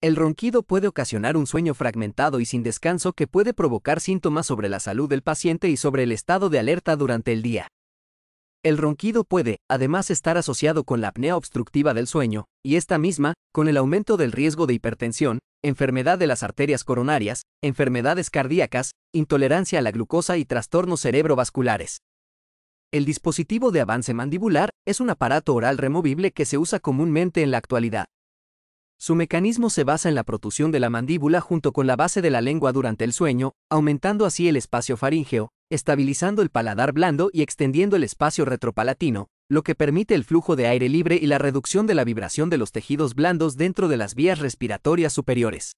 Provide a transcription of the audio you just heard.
El ronquido puede ocasionar un sueño fragmentado y sin descanso que puede provocar síntomas sobre la salud del paciente y sobre el estado de alerta durante el día. El ronquido puede, además, estar asociado con la apnea obstructiva del sueño, y esta misma, con el aumento del riesgo de hipertensión, enfermedad de las arterias coronarias, enfermedades cardíacas, intolerancia a la glucosa y trastornos cerebrovasculares. El dispositivo de avance mandibular es un aparato oral removible que se usa comúnmente en la actualidad. Su mecanismo se basa en la protusión de la mandíbula junto con la base de la lengua durante el sueño, aumentando así el espacio faríngeo, estabilizando el paladar blando y extendiendo el espacio retropalatino, lo que permite el flujo de aire libre y la reducción de la vibración de los tejidos blandos dentro de las vías respiratorias superiores.